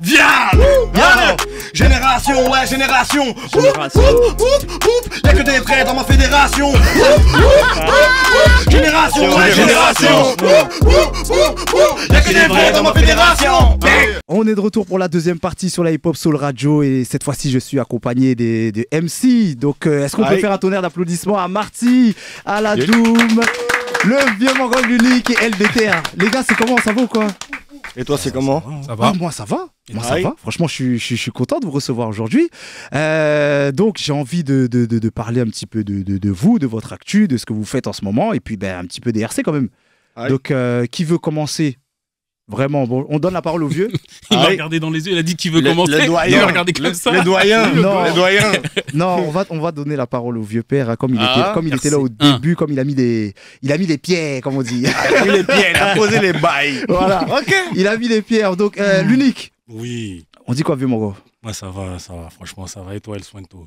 viens, Génération, ouais, génération Génération Y'a que des vrais dans ma fédération Génération, ouais, génération Y'a que des vrais dans ma fédération On est de retour pour la deuxième partie sur la hip-hop soul radio et cette fois-ci je suis accompagné des, MC donc euh, est-ce qu'on peut faire un tonnerre d'applaudissements à Marty, à la Doom, le vieux du Unique et LDT Les gars c'est comment ça va quoi et toi, c'est comment Ça va. Ah, moi, ça va. Moi, ça va. Franchement, je suis, je, content de vous recevoir aujourd'hui. Euh, donc, j'ai envie de, parler un petit peu de, vous, de votre actu, de ce que vous faites en ce moment, et puis ben, un petit peu des RC quand même. Donc, euh, qui veut commencer Vraiment, bon, on donne la parole au vieux. il m'a regardé dans les yeux, il a dit qu'il veut commencer. Le doyen. Il comme ça. Le doyen. Non, non on, va, on va donner la parole au vieux père. Hein, comme il, ah, était, comme il était là au début, comme il a mis des, il a mis des pierres, comme on dit. il a mis les pierres, il a posé les bails. Voilà. ok. Il a mis les pierres. Donc, euh, l'unique. Oui. On dit quoi, vieux mon gars Moi, ça va, ça va. Franchement, ça va. Et toi, elle soigne tout.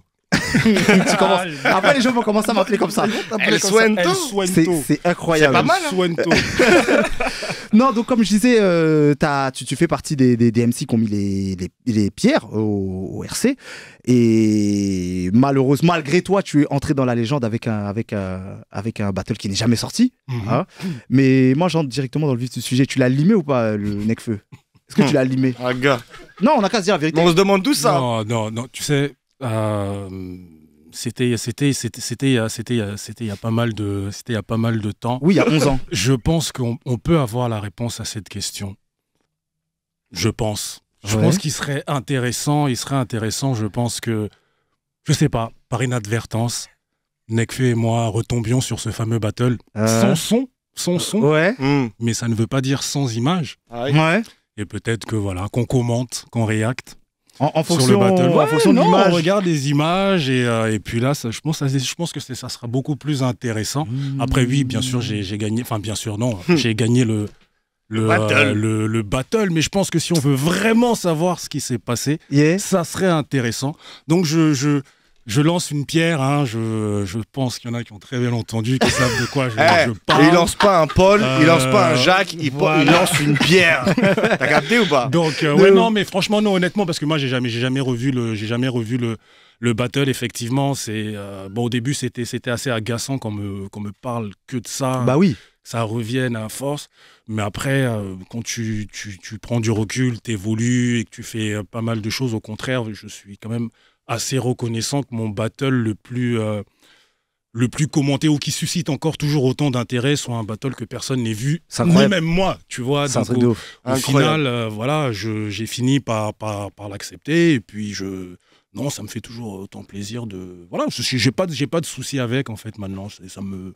tu Après, les gens vont commencer à m'appeler comme ça. El Suento. C'est incroyable. C'est pas mal. Hein. non, donc comme je disais, euh, tu, fais partie des, des, MC qui ont mis les, pierres au, RC. Et malheureusement, malgré toi, tu es entré dans la légende avec un, avec euh, avec un battle qui n'est jamais sorti. Mhm. Hein. Mais moi, j'entre directement dans le vif du sujet. Tu l'as limé ou pas, le Necfeu Est-ce que tu l'as limé ah, gars. Non, on a qu'à se dire la vérité. on se demande d'où ça. Non, non, non. Tu sais, euh, c'était c'était c'était c'était c'était il y a pas mal de c'était il y a pas mal de temps. Oui, il y a 11 ans. Je pense qu'on peut avoir la réponse à cette question. Je pense. Je pense qu'il serait intéressant, il serait intéressant, je pense que je sais pas, par inadvertance, Nekfe et moi retombions sur ce fameux battle euh. sans son, son. Euh, ouais. Hmm. Mais ça ne veut pas dire sans image. Ah ouais. Et peut-être que voilà, qu'on commente, qu'on réacte. En, fonction, en on regarde les images et, euh, puis là, je, pense, que ça sera beaucoup plus intéressant. Mmh. Après, oui, bien sûr, j'ai gagné. Enfin, bien sûr, non, j'ai gagné euh, le, le battle. Mais je pense que si on veut vraiment savoir ce qui s'est passé, ça serait intéressant. Donc, je, je je lance une pierre, hein, je, je, pense qu'il y en a qui ont très bien entendu, qui savent de quoi je, eh, parle. Il lance pas un Paul, il il euh, lance pas un Jacques, il, lance une pierre. T'as capté ou pas Donc euh, ouais, non, mais franchement non, honnêtement, parce que moi j'ai jamais, jamais revu le, j'ai jamais revu le, le battle. Effectivement, c'est euh, bon au début c'était, c'était assez agaçant qu'on me, qu'on me parle que de ça. Bah oui. Ça revienne à force, mais après, quand tu, tu, tu prends du recul, tu évolues et que tu fais pas mal de choses, au contraire, je suis quand même assez reconnaissant que mon battle le plus, euh, le plus commenté ou qui suscite encore toujours autant d'intérêt soit un battle que personne n'ait vu, même moi, tu vois. un au, final, euh, voilà, j'ai fini par, par, l'accepter et puis je, non, ça me fait toujours autant plaisir de. Voilà, j'ai pas, j'ai pas de souci avec en fait maintenant. Ça me,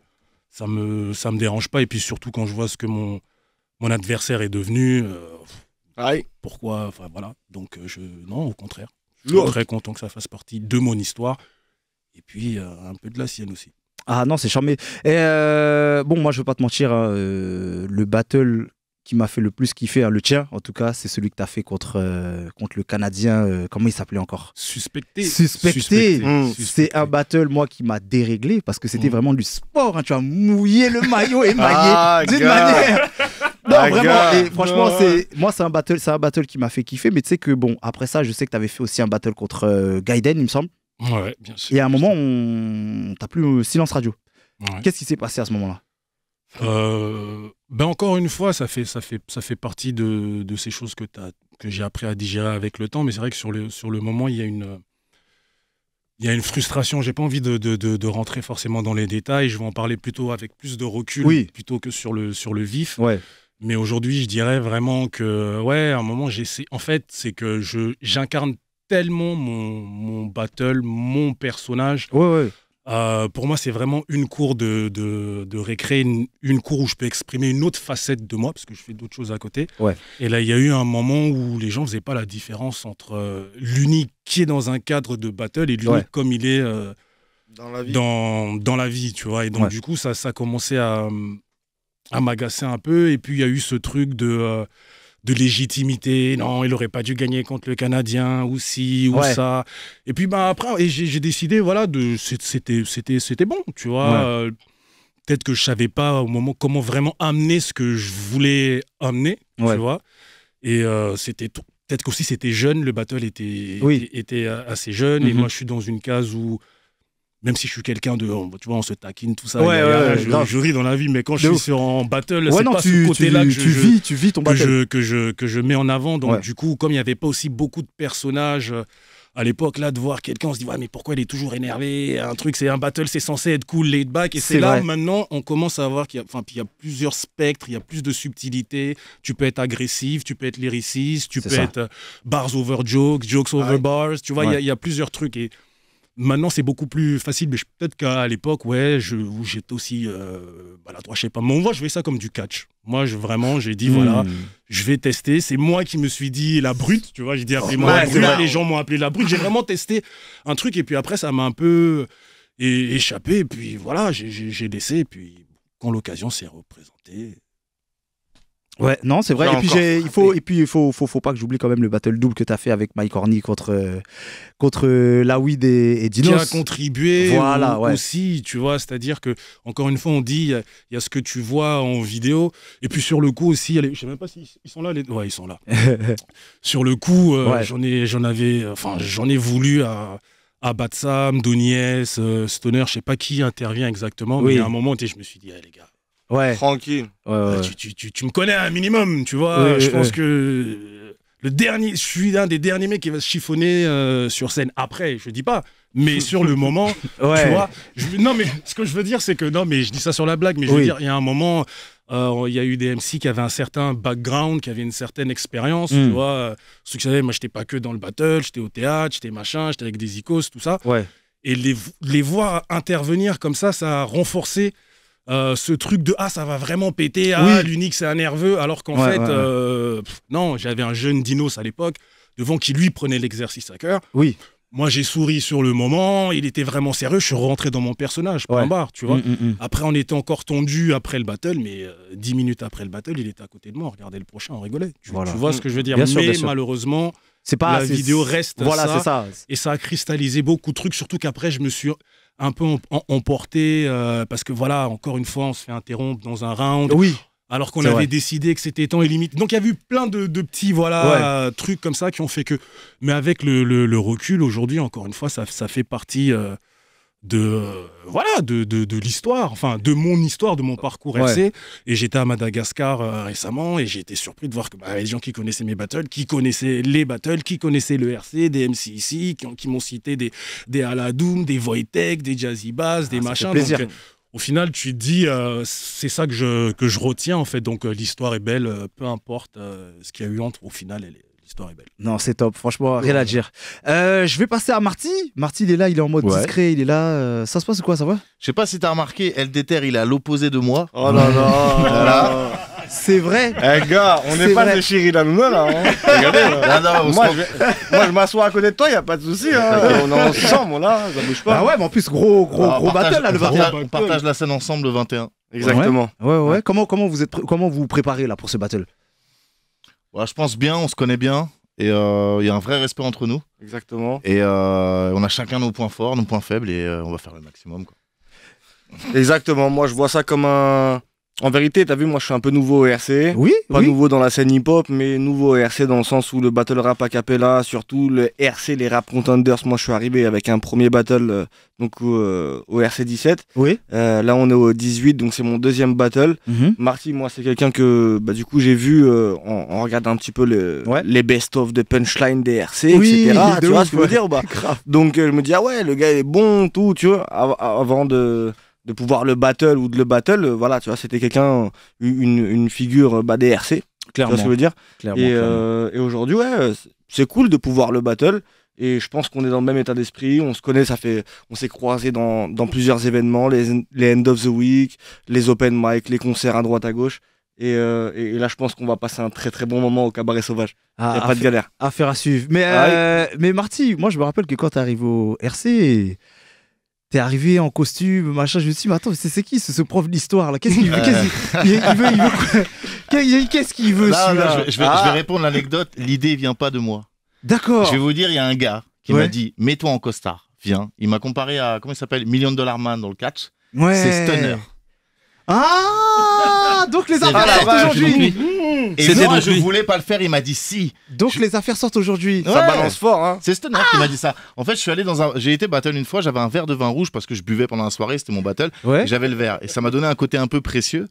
ça me, ça me dérange pas. Et puis surtout quand je vois ce que mon, mon adversaire est devenu. Euh, pourquoi Enfin voilà. Donc je, non, au contraire. Je suis très content que ça fasse partie de mon histoire. Et puis, euh, un peu de la sienne aussi. Ah non, c'est charmé. Euh, bon, moi, je veux pas te mentir, hein, euh, le battle qui m'a fait le plus kiffer, hein, le tien en tout cas, c'est celui que tu as fait contre, contre le Canadien, comment il s'appelait encore Suspecté. Mmh. Suspecté. C'est un battle, moi, qui m'a déréglé parce que c'était mmh. vraiment du sport. Hein, tu as mouillé le maillot et maillé ah, d'une manière. Non, vraiment. franchement, c'est moi, c'est un battle, c'est un battle qui m'a fait kiffer. Mais tu sais que bon, après ça, je sais que tu avais fait aussi un battle contre euh, Gaiden, il me semble. Ouais, bien sûr. Et à un moment, on t'as plus euh, silence radio. Qu'est-ce qui s'est passé à ce moment-là euh, ben encore une fois, ça fait, ça fait, ça fait partie de, de ces choses que, as, que j'ai appris à digérer avec le temps. Mais c'est vrai que sur le, sur le moment, il y a une, il y a une frustration. J'ai pas envie de, de, de, rentrer forcément dans les détails. Je vais en parler plutôt avec plus de recul oui. plutôt que sur le, sur le vif. Ouais. Mais aujourd'hui, je dirais vraiment que, ouais, à un moment, j'essaie. En fait, c'est que je j'incarne tellement mon, battle, mon personnage. Ouais, ouais. Euh, pour moi, c'est vraiment une cour de, de, récré, une, une, cour où je peux exprimer une autre facette de moi, parce que je fais d'autres choses à côté. Ouais. Et là, il y a eu un moment où les gens ne faisaient pas la différence entre euh, l'unique qui est dans un cadre de battle et l'unique comme il est euh, dans, la vie. Dans, la vie, tu vois. Et donc, du coup, ça, ça a commencé à, hum, à m'agacer un peu. Et puis, il y a eu ce truc de, euh, de légitimité. Non, il n'aurait pas dû gagner contre le Canadien, ou si, ou ça. Et puis, bah, après, j'ai décidé, voilà, c'était bon, tu vois. Euh, peut-être que je ne savais pas au moment comment vraiment amener ce que je voulais amener, tu vois. Et euh, c'était Peut-être qu'aussi c'était jeune, le battle était, était, assez jeune. Et mhm. moi, je suis dans une case où même si je suis quelqu'un de, tu vois, on se taquine, tout ça. Ouais, ouais, ouais, je, ris dans la vie, mais quand je suis en battle, c'est pas ce côté-là que je, vis, tu vis ton que Je, que je mets en avant. Donc du coup, comme il n'y avait pas aussi beaucoup de personnages euh, à l'époque là de voir quelqu'un on se dit ouais mais pourquoi il est toujours énervé un truc c'est un battle c'est censé être cool laid back et c'est là maintenant on commence à voir qu'il y a enfin il y a plusieurs spectres il y a plus de subtilité tu peux être agressif tu peux être lyriciste tu peux être euh, bars over jokes jokes over ah bars tu vois il y, y, a plusieurs trucs et Maintenant, c'est beaucoup plus facile, mais peut-être qu'à l'époque, ouais, je, j'étais aussi euh, bah, la droite, je sais pas. Mais on voit, je vais ça comme du catch. Moi, je, vraiment, j'ai dit, voilà, hmm. je vais tester. C'est moi qui me suis dit la brute, tu vois. J'ai dit, après moi Les gens m'ont appelé la brute. J'ai vraiment testé un truc. Et puis après, ça m'a un peu échappé. Et puis voilà, j'ai laissé. Et puis, quand l'occasion s'est représentée, Ouais, non, c'est vrai. Et puis, il faut, et puis, il faut, faut, faut pas que j'oublie quand même le battle double que tu as fait avec Mike Horny contre, euh, contre euh, et, et Dinos. Qui a contribué voilà, aussi, tu vois. C'est-à-dire que, encore une fois, on dit, il y, a ce que tu vois en vidéo. Et puis, sur le coup aussi, je je sais même pas s'ils sont là. Les... Ouais, ils sont là. sur le coup, euh, j'en ai, j'en avais, enfin, j'en ai voulu à. à Batsam, Donies, Stoner, je sais pas qui intervient exactement, mais à un moment, je me suis dit, eh, les gars, Ouais. Tranquille. Ah, tu, me connais un minimum, tu vois. je pense que euh, le dernier, je suis l'un des derniers mecs qui va se chiffonner euh, sur scène. Après, je dis pas, mais sur le moment, tu vois. non, mais ce que je veux dire, c'est que non, mais je dis ça sur la blague, mais je veux dire, il y a un moment, euh, il y a eu des MC qui avaient un certain background, qui avaient une certaine expérience, tu hmm. vois. moi, j'étais pas que dans le battle, j'étais au théâtre, j'étais machin, j'étais avec des icos, tout ça. Et les, les voir intervenir comme ça, ça a renforcé euh, ce truc de ah ça va vraiment péter, ah l'unique c'est un nerveux, alors qu'en fait euh, non, j'avais un jeune Dinos à l'époque devant qui lui prenait l'exercice à cœur. Oui. Moi, j'ai souri sur le moment, il était vraiment sérieux, je suis rentré dans mon personnage, pas un tu vois. Mm, mm, mm. Après, on était encore tendu après le battle, mais euh, dix minutes après le battle, il était à côté de moi, on regardait le prochain, on rigolait. Tu, vois ce que je veux dire Mais malheureusement, c'est pas la vidéo reste voilà, ça, Et ça a cristallisé beaucoup de trucs, surtout qu'après, je me suis un peu emporté euh, parce que voilà, encore une fois, on se fait interrompre dans un round. Oui. Alors qu'on avait décidé que c'était temps et limite. Donc il y a eu plein de, petits voilà trucs comme ça qui ont fait que. Mais avec le, recul aujourd'hui, encore une fois, ça, fait partie. Euh, de euh, voilà de, l'histoire, enfin de mon histoire, de mon parcours RC. Et j'étais à Madagascar euh, récemment et j'ai été surpris de voir que bah, les gens qui connaissaient mes battles, qui connaissaient les battles, qui connaissaient le RC, des MC ici, qui, m'ont cité des des Aladoum, des Voitech, des Jazzy Bass, des ah, machins. Euh, au final, tu dis, c'est ça que je, que je retiens en fait. Donc l'histoire est belle, peu importe ce qu'il y a eu entre. Au final, elle est, non, c'est top. Franchement, rien à dire. Euh, je vais passer à Marty. Marty, il est là, il est en mode discret, il est là. Euh, ça se passe quoi, ça va Je sais pas si t'as remarqué, LDTR, il est à l'opposé de moi. Oh là là C'est vrai. Eh gars, on n'est pas vrai. des là hein. là. Regardez. moi, je... m'assois à côté de toi, y a pas de souci. Hein. on est ensemble là, ça bouge pas. Ah ouais, mais en plus gros gros ah, gros battle là le On partage la scène ensemble le 21. Exactement. Ouais ouais. Comment comment vous êtes comment vous, vous préparez là pour ce battle je pense bien, on se connaît bien. Et euh, il y a un vrai respect entre nous. Exactement. Et euh, on a chacun nos points forts, nos points faibles, et euh, on va faire le maximum. Quoi. Exactement. Moi, je vois ça comme un, en vérité, t'as vu, moi je suis un peu nouveau au RC. Oui. Pas nouveau dans la scène hip-hop, mais nouveau au RC dans le sens où le battle rap a surtout le RC, les rap contenders. Moi je suis arrivé avec un premier battle euh, donc au euh, RC 17. Oui. Euh, là on est au 18, donc c'est mon deuxième battle. Mm Marty, moi c'est quelqu'un que bah, du coup j'ai vu euh, en, en, regardant un petit peu le, les best-of de punchline des RC, etc. Tu vois ce que je veux dire bah, Donc je me dis, ah ouais, le gars est bon, tout, tu vois, avant de de pouvoir le battle ou de le battle, euh, voilà, tu vois, c'était quelqu'un, une, une, figure euh, bah, des RC, Clairement. Tu vois ce que je veux dire Et, euh, et aujourd'hui, ouais, c'est cool de pouvoir le battle. Et je pense qu'on est dans le même état d'esprit. On se connaît, ça fait, on s'est croisés dans, dans, plusieurs événements, les, les End of the Week, les Open Mic, les concerts à droite à gauche. Et, et, là, je pense qu'on va passer un très très bon moment au cabaret sauvage. Ah, a pas de galère. Affaire à suivre. Mais, ah mais Marty, moi je me rappelle que quand tu arrives au RC, t'es arrivé en costume, machin. Je me suis dit, mais attends, c'est qui ce, prof d'histoire là Qu'est-ce qu'il veut Qu'est-ce qu'il veut celui-là je, je, vais ah. répondre l'anecdote. L'idée vient pas de moi. D'accord. Je vais vous dire, il y a un gars qui m'a dit, mets-toi en costard, viens. Il m'a comparé à, comment il s'appelle Million de Dollar Man dans le catch. Ouais. C'est Stunner. Ah Donc les arbitres aujourd'hui. Et moi, je voulais pas le faire, il m'a dit si. Donc les affaires sortent aujourd'hui. Ça balance fort, hein. C'est Stoner qui ah. m'a dit ça. En fait, je suis allé dans un. J'ai été battle une fois, j'avais un verre de vin rouge parce que je buvais pendant la soirée, c'était mon battle. J'avais le verre. Et ça m'a donné un côté un peu précieux.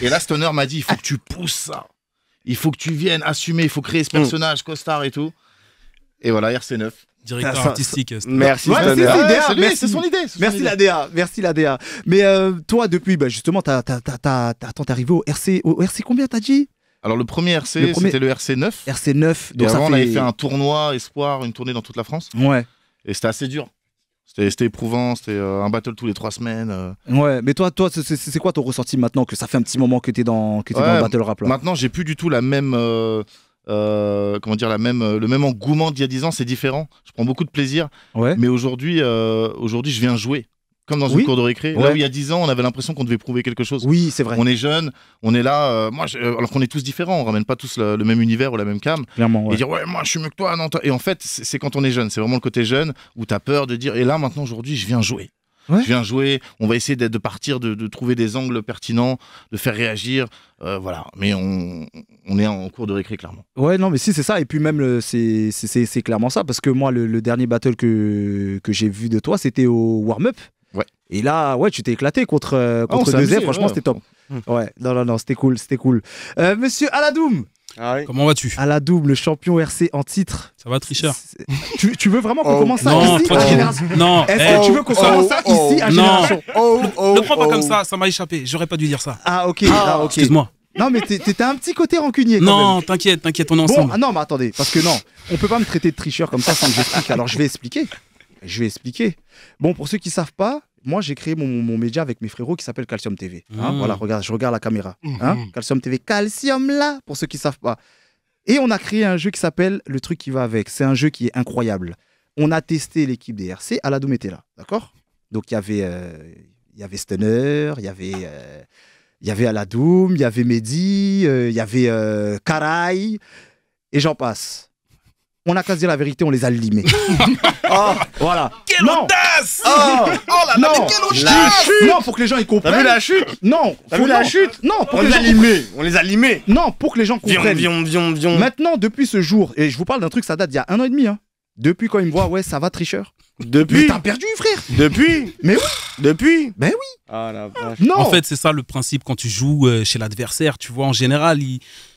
Et là, Stoner m'a dit il faut que tu pousses ça. Il faut que tu viennes assumer, il faut créer ce mm. personnage, costard et tout. Et voilà, RC9. Directeur artistique. Merci Stoner. c'est ah, merci. c'est son idée. Merci la DA, merci la DA. Mais euh, toi, depuis, bah, justement, t'as- t'as- t'es arrivé au RC, au RC combien t'as dit alors le premier RC, c'était le RC9. RC9. Donc fait... on avait fait un tournoi espoir, une tournée dans toute la France. Ouais. Et c'était assez dur. C'était éprouvant, c'était euh, un battle tous les trois semaines. Euh. Ouais, mais toi, toi c'est quoi ton ressenti maintenant que ça fait un petit moment que t'es dans, dans le battle rap là Maintenant, j'ai plus du tout la même, euh, comment dire, la même, le même engouement d'il y a 10 ans, c'est différent. Je prends beaucoup de plaisir. Ouais. Mais aujourd'hui, aujourd'hui, je viens jouer. Comme dans une cour de récré, là où il y a 10 ans, on avait l'impression qu'on devait prouver quelque chose. Oui, c'est vrai. On est jeune, on est là, euh, moi, euh, alors qu'on est tous différents, on ramène pas tous le, même univers ou la même cam. Clairement. Et dire, ouais, moi, je suis mieux que toi, non, Et en fait, c'est quand on est jeune, c'est vraiment le côté jeune où tu as peur de dire, et là, maintenant, aujourd'hui, je viens jouer. Je viens jouer, on va essayer de partir, de, de trouver des angles pertinents, de faire réagir. Euh, voilà, mais on, on, est en cours de récré, clairement. Ouais, non, mais si, c'est ça. Et puis même, c'est clairement ça. Parce que moi, le, le dernier battle que, que j'ai vu de toi, c'était au warm-up. Ouais. Et là, ouais, tu t'es éclaté contre, euh, ah, contre Franchement, c'était top. Ouais, non, non, non, c'était cool, c'était cool. Euh, monsieur Aladoum, ah Comment vas-tu À la double, champion RC en titre. Ça va, tricheur tu, tu, veux vraiment qu'on oh. commence ça non, ici Non, eh. tu veux qu'on oh, commence ça oh, ici à Génération Non, ne prends pas comme ça, ça m'a échappé, j'aurais pas dû dire ça. Ah, ok, ah, excuse-moi. Non, mais t'as un petit côté rancunier. Quand non, t'inquiète, t'inquiète, on est ensemble. ah non, mais attendez, parce que non, on peut pas me traiter de tricheur comme ça sans que j'explique, alors je vais expliquer. Je vais expliquer. Bon, pour ceux qui ne savent pas, moi, j'ai créé mon, média avec mes frérots qui s'appelle Calcium TV. Hein, mmh. Voilà, regarde, je regarde la caméra. Hein, mmh. Mmh. Calcium TV, Calcium là, pour ceux qui ne savent pas. Et on a créé un jeu qui s'appelle Le truc qui va avec. C'est un jeu qui est incroyable. On a testé l'équipe des RC à la là, d'accord Donc, il y avait, Stunner, y avait il y avait. Euh, il y avait Aladoum, il y avait Mehdi, euh, il y avait euh, Karaï, et j'en passe on a qu'à la vérité, on les a limés. oh, voilà. Quelle non. audace ah. oh, mais quelle audace Non, pour que les gens ils comprennent. T'as la chute Non. T'as la chute Non, pour on les, a limés. On les a limés. Non, pour que les gens comprennent. Vion, vion, vion, Maintenant, depuis ce jour, et je vous parle d'un truc, ça date d'il y a un an et demi. Hein. Depuis quand ils me voient, ouais, ça va, tricheur depuis. t'as perdu, frère. Depuis. Mais oui. Depuis. Mais ben oui. Ah la vache. Ah, non. En fait, c'est ça le principe quand tu joues euh, chez l'adversaire. Tu vois, en général,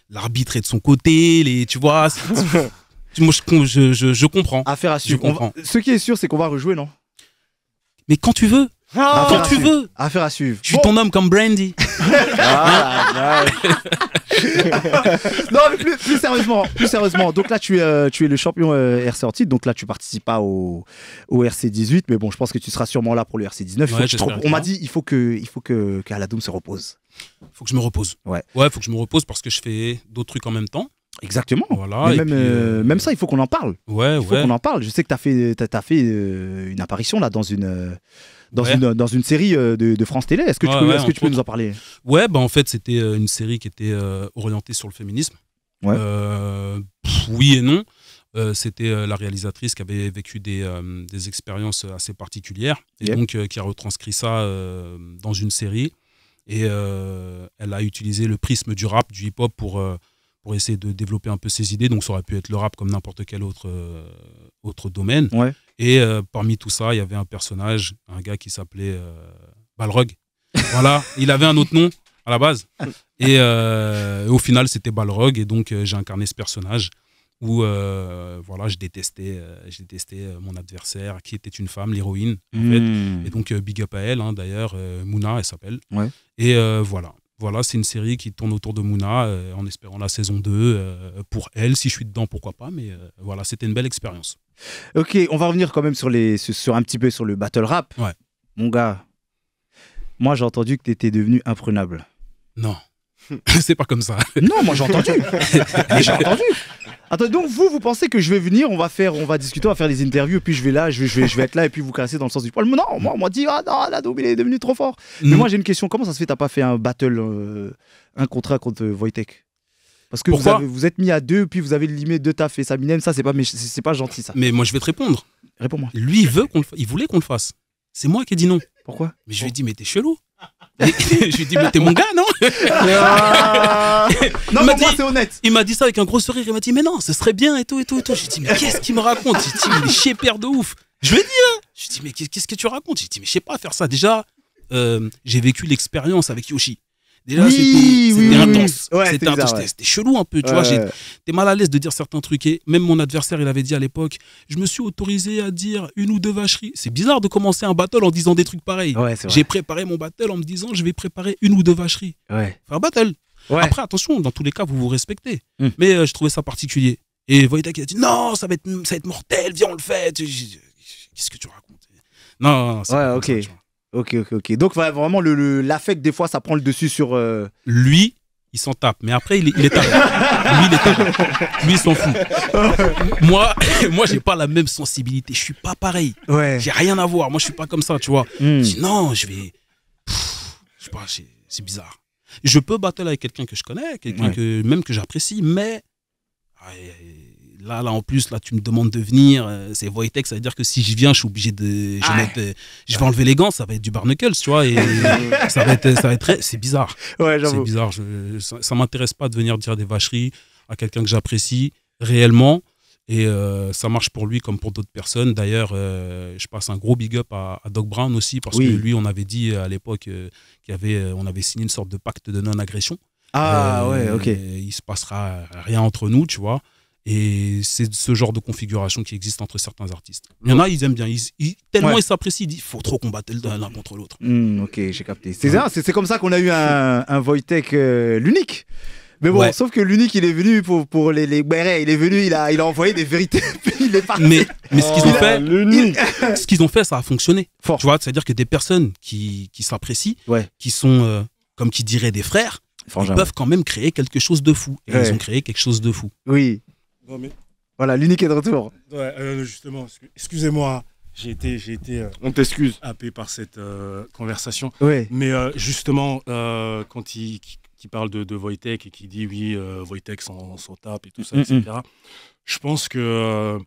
l'arbitre est de son côté. Les, tu vois. Moi, je, je, comprends. Affaire à suivre. Ce qui est sûr, c'est qu'on va rejouer, non Mais quand tu veux. Ah, quand tu veux. Affaire à suivre. Je suis ton homme comme Brandy. Ah, non, mais plus, sérieusement, plus sérieusement. Donc là, tu es, euh, tu es le champion euh, RC en Donc là, tu participes pas au, RC 18, mais bon, je pense que tu seras sûrement là pour le RC 19. on m'a dit, il faut que, il faut que, se repose. Faut que je me repose. Ouais. Ouais, faut que je me repose parce que je fais d'autres trucs en même temps. Exactement. Voilà, euh, euh, même, ça, il faut qu'on en parle. Ouais, il faut qu'on en parle. Je sais que tu as fait, as, fait euh, une apparition là dans une. Dans, une, dans une, série de, France Télé. Est-ce que tu peux, que tu peux nous en parler Ouais, bah en fait, c'était une série qui était orientée sur le féminisme. oui et non. c'était la réalisatrice qui avait vécu des, des expériences assez particulières et donc qui a retranscrit ça dans une série. Et elle a utilisé le prisme du rap, du hip-hop pour pour essayer de développer un peu ses idées. Donc, ça aurait pu être le rap comme n'importe quel autre, euh, autre domaine. Et euh, parmi tout ça, il y avait un personnage, un gars qui s'appelait euh, Balrog. voilà, il avait un autre nom à la base. Et, au final, c'était Balrog. Et donc, j'ai incarné ce personnage où voilà, je détestais, je mon adversaire, qui était une femme, l'héroïne. Hmm. Et donc, big up à elle, hein, d'ailleurs, Mouna, elle s'appelle. Et voilà voilà, c'est une série qui tourne autour de Mouna, euh, en espérant la saison 2. Euh, pour elle, si je suis dedans, pourquoi pas. Mais euh, voilà, c'était une belle expérience. Ok, on va revenir quand même sur, les, sur un petit peu sur le battle rap. Ouais. Mon gars, moi j'ai entendu que tu étais devenu imprenable. Non. c'est pas comme ça. Non, moi j'ai entendu. j'ai entendu. Attends, donc vous, vous pensez que je vais venir, on va faire, on va discuter, on va faire des interviews, puis je vais là, je vais, je vais, être là, et puis vous casser dans le sens du poil. Non, moi, on m'a dit, ah non, la double il est devenu trop fort. Mais mm. moi, j'ai une question, comment ça se fait, t'as pas fait un battle, euh, un contrat contre Wojtek Parce que vous, vous, êtes mis à deux, puis vous avez limé deux taf et Saminem, ça, c'est pas, c'est pas gentil, ça. Mais moi, je vais te répondre. Réponds-moi. Lui, veut qu'on il voulait qu'on le fasse. C'est moi qui ai dit non. Pourquoi Mais je lui ai dit, mais t'es chelou. je lui ai dit, mais t'es mon gars, non ah non, il m'a dit, honnête. Il m'a dit ça avec un gros sourire. Il m'a dit, mais non, ce serait bien et tout et tout et tout. J'ai dit, mais qu'est-ce qu'il me raconte J'ai dit, mais chier père de ouf. Je lui ai dit, hein. J'ai dit, mais qu'est-ce que tu racontes J'ai dit, mais je sais pas faire ça. Déjà, euh, j'ai vécu l'expérience avec Yoshi. Déjà, oui, c'était intense. Oui, c'était chelou un peu, tu vois. T'es mal à l'aise de dire certains trucs. Et même mon adversaire, il avait dit à l'époque, je me suis autorisé à dire une ou deux vacheries. C'est bizarre de commencer un battle en disant des trucs pareils. J'ai préparé mon battle en me disant, je vais préparer une ou deux vacheries. Faire un battle. Après, attention, dans tous les cas, vous vous respectez. Hmm. Mais euh, je trouvais ça particulier. Et Voïda qui a dit non, ça va être, ça être mortel, viens, on le fait. Qu'est-ce que tu racontes Non, ouais, ok. ok, ok, ok. Donc vraiment, le, l'affect, des fois, ça prend le dessus sur. Euh, Lui, il s'en tape. Mais après, il, il est tapé. Lui, il est Lui, il s'en fout. moi, moi j'ai pas la même sensibilité. Je suis pas pareil. Ouais. J'ai rien à voir. Moi, je suis pas comme ça, tu vois. Hmm. non, je vais. je sais pas, c'est bizarre. Je peux battre avec quelqu'un que je connais, quelqu'un même que j'apprécie, mais ah, là, là, en plus, là, tu me demandes de venir. Euh, c'est Voitex, ça veut dire que si je viens, je suis obligé de. Je, ah vais enlever les gants, ça va être du barnacles, tu vois. Et ça va être. Ça c'est bizarre. c'est bizarre. ça, ça m'intéresse pas de venir dire des vacheries à quelqu'un que j'apprécie réellement. Et euh, ça marche pour lui comme pour d'autres personnes. D'ailleurs, euh, je passe un gros big up à, Doc Brown aussi, parce que lui, on avait dit euh, à l'époque qu'on avait signé une sorte de pacte de non-agression. Ah ouais, ok. Il se passera rien entre nous, tu vois. Et c'est ce genre de configuration qui existe entre certains artistes. Il y en a, ils aiment bien. Ils, tellement ils s'apprécient, ils disent faut trop combattre l'un contre l'autre. Hmm, ok, j'ai capté. C'est c'est comme ça qu'on a eu un, un Wojtek l'unique. Mais bon, sauf que l'unique, il est venu pour, les, les il est venu, il a, il a envoyé des vérités, il est parti. Mais, ce qu'ils ont fait, ce ont fait, ça a fonctionné. Tu vois, c'est-à-dire que des personnes qui, s'apprécient, qui sont, euh, comme qui diraient des frères, ils peuvent quand même créer quelque chose de fou. Et ils ont créé quelque chose de fou. Oui. Voilà, l'unique est de retour. Euh, justement, excusez-moi. J'ai été, euh, On t'excuse. Happé par cette conversation. Mais justement, quand il, qui parle de, de Wojtek et qui dit oui, euh, Wojtek s'en tape et tout ça, mm, etc. Mm. Je pense que euh,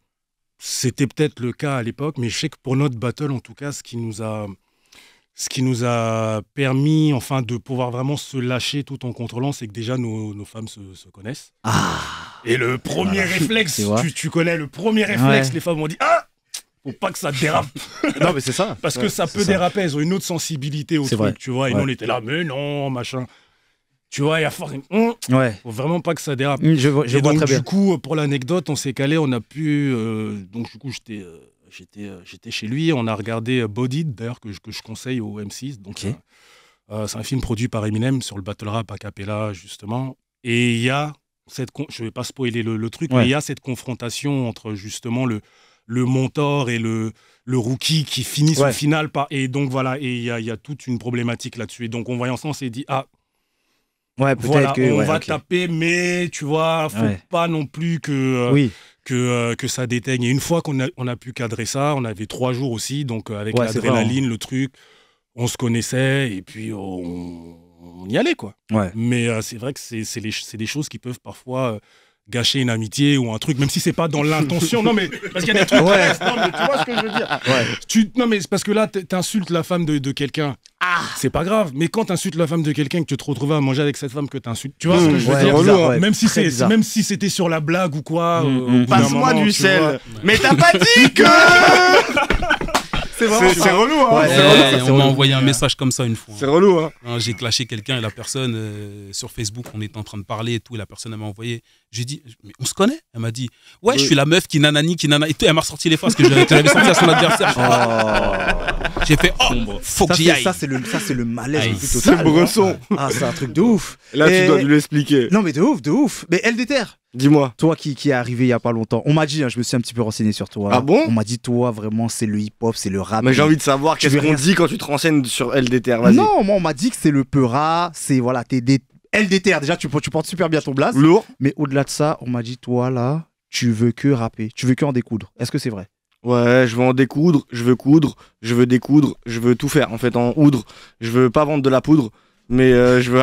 c'était peut-être le cas à l'époque, mais je sais que pour notre battle, en tout cas, ce qui nous a, ce qui nous a permis enfin, de pouvoir vraiment se lâcher tout en contrôlant, c'est que déjà nos, femmes se, connaissent. Ah. et le premier réflexe, tu, connais le premier réflexe, les femmes ont dit Ah faut pas que ça dérape. non, mais c'est ça. Parce que ça peut déraper. Elles ont une autre sensibilité au truc, tu vois. Et nous, on était là, mais non, machin. Tu vois, il y a fort. Hmm. Ouais. Faut vraiment pas que ça dérape. Hmm, je, vois très bien. Du coup, pour l'anecdote, on s'est calé, on a pu. Euh, donc, du coup, j'étais. Euh, j'étais, euh, j'étais chez lui, on a regardé Bodied, d'ailleurs, que, que, je conseille au M6. Donc, c'est un film produit par Eminem sur le battle rap a cappella, justement. Et il y a cette. je vais pas spoiler le, le truc, mais il y a cette confrontation entre justement le, le mentor et le, le rookie qui finissent ouais. au final par. Et donc, voilà, et il y a, y a toute une problématique là-dessus. Et donc, on voyant ça, on s'est dit, ah Ouais, On va taper, mais tu vois, faut pas non plus que. Euh, que, euh, que, ça déteigne. Et une fois qu'on a, on a pu cadrer ça, on avait trois jours aussi, donc euh, avec l'adrénaline, hein. le truc, on se connaissait et puis on, y allait, quoi. Mais c'est vrai que c'est c'est des, choses qui peuvent parfois gâcher une amitié ou un truc, même si c'est pas dans l'intention. non, mais parce qu'il y a des trucs non, mais tu vois ce que je veux dire. Tu, non, mais c'est parce que là, t'insultes la femme de, de quelqu'un. Ah. C'est pas grave, mais quand insultes la femme de quelqu'un que tu te retrouves à manger avec cette femme que t'insultes, tu vois ce mmh, que je veux dire Même si c'est, même si c'était sur la blague ou quoi. Mmh, mmh, Passe-moi du sel. Mais t'as pas dit que. C'est relou, hein. relou, on m'a envoyé un message comme ça une fois. C'est relou, hein. J'ai clashé quelqu'un et la personne euh, sur Facebook, on était en train de parler et tout, et la personne m'a envoyé j'ai dit, mais on se connaît Elle m'a dit, ouais, je suis la meuf qui nanani, qui nanani. Et elle m'a ressorti les phrases que j'avais sorti à son adversaire. Oh. J'ai fait, oh, faut que j'y aille. Ça, c'est le, le malaise C'est le gros hein. Ah, c'est un truc de ouf. Là, tu dois lui expliquer. Non, mais de ouf, de ouf. Mais LDTR, Dis-moi. Toi qui, qui est arrivé il n'y a pas longtemps, on m'a dit, hein, je me suis un petit peu renseigné sur toi. Ah bon On m'a dit, toi vraiment, c'est le hip-hop, c'est le rap. Mais j'ai envie de savoir qu'est-ce qu'on dit quand tu te renseignes sur LDTR. Non, moi on m'a dit que c'est le peura, c'est voilà, t'es LDTR, déjà, tu, portes super bien ton blast. Lourd. Mais au-delà de ça, on m'a dit, toi là, tu veux que rapper, tu veux que en découdre. Est-ce que c'est vrai Ouais, je veux en découdre, je veux coudre, je veux découdre, je veux tout faire en fait en oudre. Je veux pas vendre de la poudre, mais euh, je veux.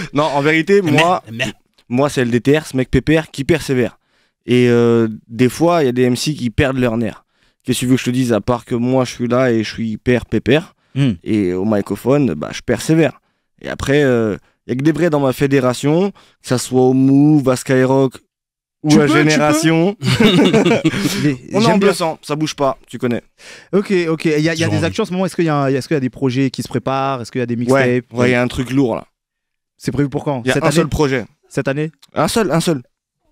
non, en vérité, moi, moi c'est LDTR, ce mec pépère qui persévère. Et euh, des fois, il y a des MC qui perdent leur nerf. Qu'est-ce que tu veux que je te dise à part que moi je suis là et je suis hyper pépère hmm. et au microphone, bah je persévère. Et après. Euh, il n'y a que des vrais dans ma fédération, que ça soit au Move, à Skyrock ou à Génération. On est en hein, ça bouge pas, tu connais. Ok, ok. Il y a, des actions en ce moment. Est-ce qu'il y, a, des projets qui se préparent Est-ce qu'il y a des mixtapes Ouais, il y a un truc lourd là. C'est prévu pour quand Il y a un seul projet. Cette année Un seul, un seul.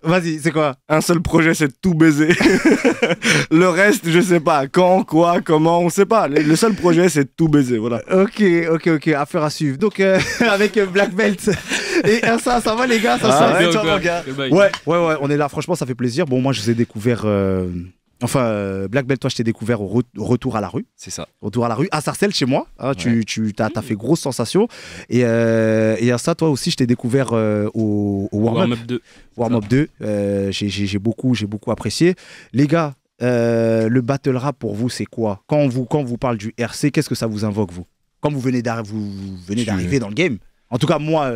Vas-y, c'est quoi Un seul projet, c'est tout baiser. le reste, je sais pas. Quand, quoi, comment, on sait pas. Le, seul projet, c'est tout baiser, voilà. Ok, ok, ok. Affaire à suivre. Donc, euh, avec euh, Black Belt. Et euh, ça, ça va les gars, ça, ah va, ouais, ouais, ouais, ouais, on est là. Franchement, ça fait plaisir. Bon, moi, je vous ai découvert. Enfin, euh, Black Belt, toi, je t'ai découvert au retour à la rue. C'est ça. Retour à la rue, à Sarcelles, chez moi. Ah, tu, as, fait grosse sensation. Et, euh, et, à ça, toi aussi, je t'ai découvert euh, au, au Warm Up. Warm 2. Warm Up 2. J'ai beaucoup, apprécié. Les gars, le battle rap pour vous, c'est quoi quand vous, quand vous parle du RC, qu'est-ce que ça vous invoque, vous Quand vous venez d'arriver dans le game en tout cas, moi,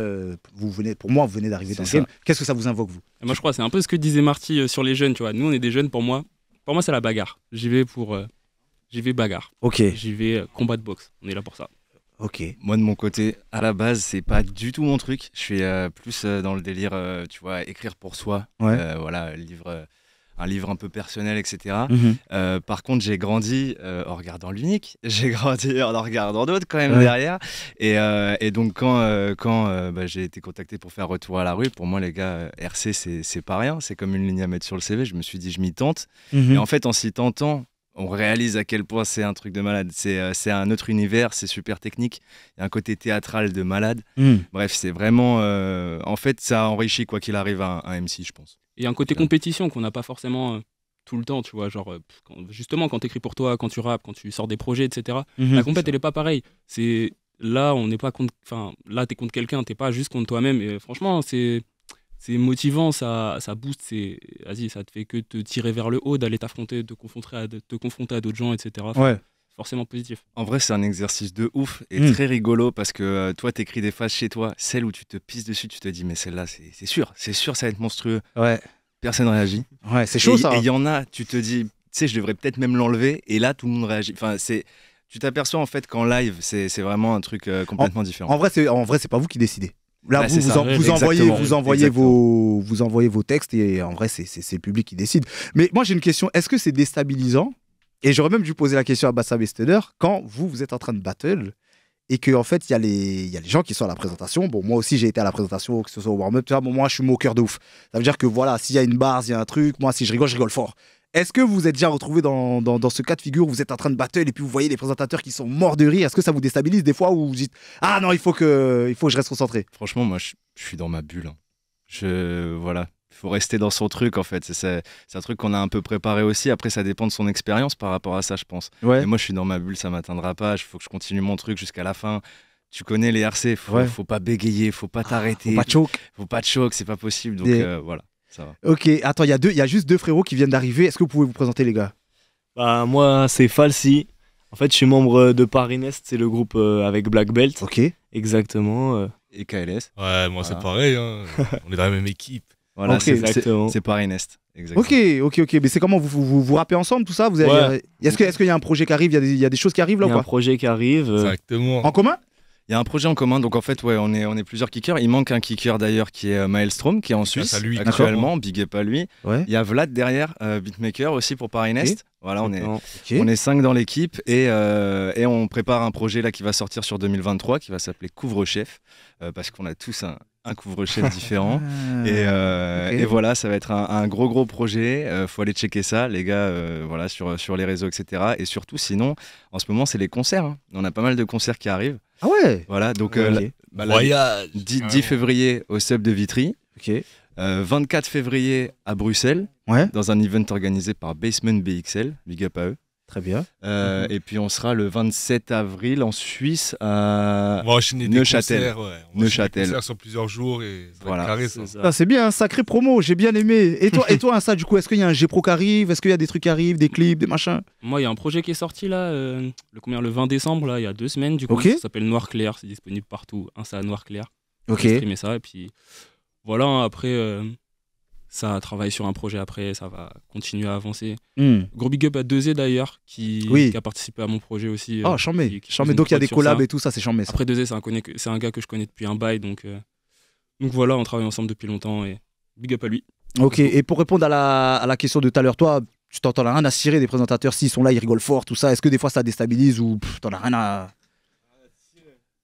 vous venez, pour moi, vous venez d'arriver dans le game. Qu'est-ce que ça vous invoque, vous Moi, je crois, c'est un peu ce que disait Marty sur les jeunes, tu vois. Nous, on est des jeunes, pour moi, pour moi, c'est la bagarre. J'y vais pour. Euh, j'y vais bagarre. Ok, J'y vais euh, combat de boxe. On est là pour ça. ok. Moi de mon côté, à la base, c'est pas du tout mon truc. Je suis euh, plus dans le délire, tu vois, écrire pour soi. Ouais. voilà, livre, un livre un peu personnel, etc. Mhm. Euh, par contre, j'ai grandi euh, en regardant l'unique, j'ai grandi en regardant d'autres quand même derrière. Euh, et, donc, quand, bah, j'ai été contacté pour faire Retour à la rue, pour moi, les gars, RC, c'est pas rien. C'est comme une ligne à mettre sur le CV. Je me suis dit, je m'y tente. Mhm. Et en fait, en s'y tentant, on réalise à quel point c'est un truc de malade. C'est un autre univers, c'est super technique. Il y a un côté théâtral de malade. Mhm. Bref, c'est vraiment. en fait, ça enrichit quoi qu'il arrive à un, MC, je pense. Il y a un côté compétition qu'on n'a pas forcément euh, tout le temps, tu vois. Genre, euh, justement, quand écris pour toi, quand tu rappes, quand tu sors des projets, etc., mhm, la compétition, elle n'est pas pareille. C'est là, on n'est pas contre. Enfin, là, t'es contre quelqu'un, t'es pas juste contre toi-même. Et franchement, c'est. C'est motivant, ça, ça booste, c'est, vas ça te fait que te tirer vers le haut, d'aller t'affronter, te confronter à, te confronter à d'autres gens, etc. ouais forcément positif. En vrai, c'est un exercice de ouf et hmm. très rigolo parce que toi euh, toi, t'écris des phases chez toi, celle où tu te pisses dessus, tu te dis, mais celle-là, c'est sûr, c'est sûr, ça va être monstrueux. Ouais. Personne réagit. Ouais, c'est chaud ça. Et il y en a, tu te dis, tu sais, je devrais peut-être même l'enlever et là, tout le monde réagit. Enfin, c'est tu t'aperçois en fait qu'en live, c'est vraiment un truc euh, complètement différent. En vrai, c'est en vrai, c'est pas vous qui décidez. Là, vous, vous, envoyez, vos, vous envoyez vos textes et en vrai, c'est le public qui décide. Mais moi, j'ai une question. Est-ce que c'est déstabilisant et j'aurais même dû poser la question à Bassam et quand vous, vous êtes en train de battle et qu'en en fait, il y, a les, y a les gens qui sont à la présentation. Bon, moi aussi, j'ai été à la présentation, que ce soit au warm-up, bon, moi, je suis moqueur de ouf. Ça veut dire que voilà, s'il y a une barre, s'il y a un truc, moi, si je rigole, je rigole fort. Est-ce que vous vous êtes déjà retrouvé dans, dans, ce cas de figure où vous êtes en train de battle et puis vous voyez les présentateurs qui sont morts de rire Est-ce que ça vous déstabilise des fois où vous dites Ah non, il faut que, il faut que je reste concentré Franchement, moi, je, suis dans ma bulle. Hein. Je, voilà, faut rester dans son truc en fait. C'est un truc qu'on a un peu préparé aussi. Après, ça dépend de son expérience par rapport à ça, je pense. moi, je suis dans ma bulle, ça m'atteindra pas. Il faut que je continue mon truc jusqu'à la fin. Tu connais les RC, faut, faut pas bégayer, faut pas ah, t'arrêter. ne faut pas de Faut pas choke, c'est pas possible. Donc euh, voilà, ça va. Ok, attends, il y, a y a juste deux frérots qui viennent d'arriver. Est-ce que vous pouvez vous présenter, les gars Bah, moi, c'est Falsi. En fait, je suis membre de Paris Nest, c'est le groupe euh, avec Black Belt. Ok. Exactement. Euh. Et KLS. Ouais, moi, c'est pareil. Hein. On est dans la même équipe. Voilà, c'est Paris Nest. Ok, ok, ok. Mais c'est comment vous, vous vous, rappez ensemble tout ça euh, Est-ce qu'il y a un projet qui arrive Il y, a des choses qui arrivent là Il y a un projet qui arrive. Euh. Exactement. En commun il y a un projet en commun, donc en fait, ouais, on est, on est plusieurs kickers. Il manque un kicker d'ailleurs qui est euh, Maelstrom, qui est en Suisse actuellement, big up à lui. Il y a Vlad derrière, beatmaker aussi pour Paris Nest. Voilà, on est, on est cinq dans l'équipe euh, et, on prépare un projet là qui va sortir sur 2023 qui va s'appeler Couvre-chef euh, parce qu'on a tous un, couvre-chef différent. Ah. Euh, et, voilà, ça va être un, gros gros projet. faut aller checker ça, les gars, voilà, sur, sur les réseaux, etc. Et surtout, sinon, en ce moment, c'est les concerts. Hein. On a pas mal de concerts qui arrivent. Ah ouais Voilà, donc okay. 10, bah, ah février au Sub de Vitry. ok 24 euh, février à Bruxelles, ouais. dans un event organisé par Basement BXL, big up à eux. Très bien. Euh, mhm. Et puis on sera le 27 avril en Suisse à Neuchâtel. on sur plusieurs jours et ça voilà. C'est bien, hein, sacré promo, j'ai bien aimé. Et toi, et toi ça, du coup, est-ce qu'il y a un Gpro qui arrive Est-ce qu'il y a des trucs qui arrivent, des clips, des machins Moi, il y a un projet qui est sorti là, euh, le, combien, le 20 décembre, là, il y a deux semaines, du coup. Ça s'appelle Noir Clair, c'est disponible partout. un ça, Noir Clair. Ok. ça et puis voilà, après, euh, ça travaille sur un projet après, ça va continuer à avancer. Hmm. Gros big up à 2 e d'ailleurs, qui, a participé à mon projet aussi. Euh, ah, chamé Donc il y a des collabs et tout ça, c'est chamé Après 2 e, c'est un, gars que je connais depuis un bail, donc, euh, donc voilà, on travaille ensemble depuis longtemps et big up à lui. Ok, et pour répondre à la, question de tout à l'heure, toi, tu t'entends rien à cirer des présentateurs, s'ils sont là, ils rigolent fort, tout ça. Est-ce que des fois ça déstabilise ou t'en as rien à.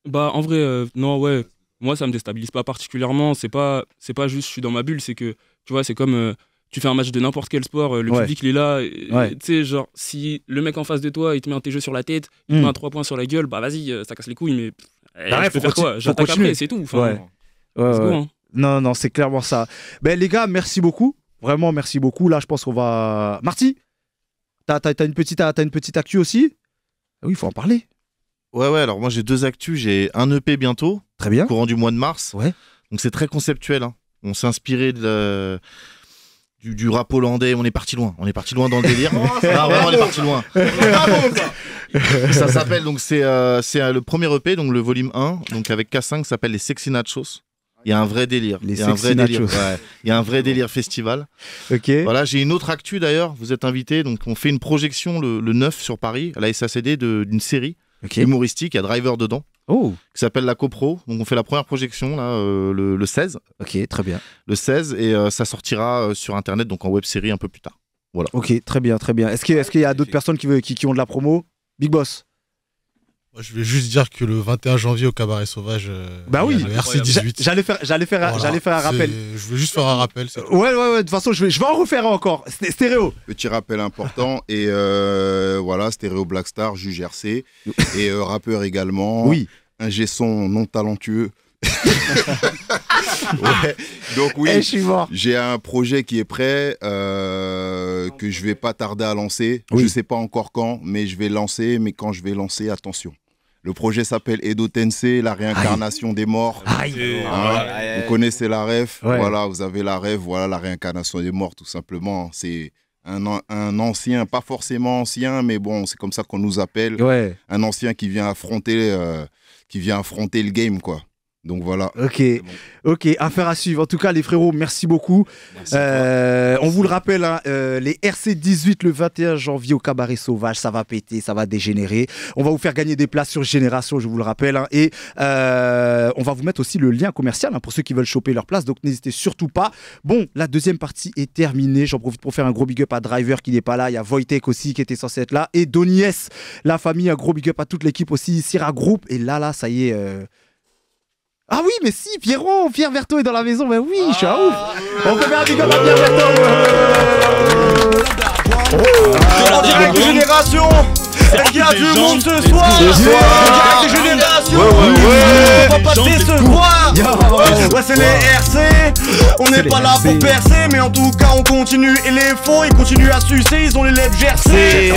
Bah en vrai, non, ouais, moi, ça me déstabilise pas particulièrement. C'est pas, c'est pas juste je suis dans ma bulle, c'est que, tu vois, c'est comme euh, tu fais un match de n'importe quel sport, euh, le public, il est là. Euh, tu sais, genre, si le mec en face de toi, il te met un TG sur la tête, il te hmm. met un 3 points sur la gueule, bah vas-y, ça casse les couilles, mais. Eh, bah, faut faire quoi J'attaque après, c'est tout. Hein. Non, non, c'est clairement ça. Ben, les gars, merci beaucoup. Vraiment, merci beaucoup. Là, je pense qu'on va. Marty, t'as une, petite, t'as, as une petite actu aussi ah Oui, il faut en parler. Ouais, ouais, alors moi j'ai deux actus. J'ai un EP bientôt. Très bien. Courant du mois de mars. Ouais. Donc c'est très conceptuel. Hein. On s'est inspiré de. Du, du, rap hollandais, on est parti loin, on est parti loin dans le délire. Oh, ah, on est parti loin. ça s'appelle donc c'est euh, euh, le premier EP donc le volume 1 donc avec K5 ça s'appelle les Sexy Nachos. Il y a un vrai délire. Les il y a un vrai délire. Il y a un vrai délire festival. Ok. Voilà, j'ai une autre actu d'ailleurs. Vous êtes invité. Donc, on fait une projection le, le 9 sur Paris à la SACD d'une série humoristique, il y a Driver dedans. Oh. Qui s'appelle la CoPro. Donc on fait la première projection euh, le, 16. Ok, très bien. Le 16 et euh, ça sortira euh, sur internet, donc en web série un peu plus tard. Voilà. Ok, très bien, très bien. Est-ce qu'il y a d'autres personnes qui, veulent, qui ont de la promo Big Boss je vais juste dire que le 21 janvier au Cabaret Sauvage. Euh, bah oui, 18 J'allais faire, j'allais faire, un rappel. Je veux juste faire un rappel. Ouais, ouais, ouais. De toute façon, je vais, en refaire encore. Stéréo. Petit rappel important. et euh, voilà, Stéréo Blackstar, juge RC. et euh, rappeur également. Oui. Un son non talentueux. Donc oui, eh, j'ai un projet qui est prêt que je vais pas tarder à lancer. Je sais pas encore quand, mais je vais lancer. Mais quand je vais lancer, attention. Le projet s'appelle Edo Tensei, la réincarnation des morts. Hein vous connaissez la rêve, voilà, vous avez la rêve, voilà la réincarnation des morts, tout simplement. C'est un, ancien, pas forcément ancien, mais bon, c'est comme ça qu'on nous appelle. Un ancien qui vient affronter, euh, qui vient affronter le game, quoi. Donc voilà. Ok, ok, affaire à suivre. En tout cas, les frérots, merci beaucoup. Euh, on vous le rappelle, hein, euh, les RC 18 le 21 janvier au Cabaret Sauvage, ça va péter, ça va dégénérer. On va vous faire gagner des places sur Génération, je vous le rappelle. Hein. et euh, on va vous mettre aussi le lien commercial hein, pour ceux qui veulent choper leur place. Donc n'hésitez surtout pas. Bon, la deuxième partie est terminée. J'en profite pour faire un gros big up à Driver qui n'est pas là. Il y a Voitech aussi qui était censé être là. Et Donies, la famille, un gros big up à toute l'équipe aussi. Syrah Group. Et là, là, ça y est ah oui, mais si, Pierrot, Pierre Verto est dans la maison. Ben oui, je suis à ah ouf. On peut faire un bigot à Pierre Verto. En direct Génération. Il y a du monde ce soir. Ce Direct Génération. On va passer ce soir. Ouais, c'est les RC. On n'est pas là pour percer, mais en tout cas, on continue. Et les faux, ils continuent à sucer. Ils ont les lèvres gercées.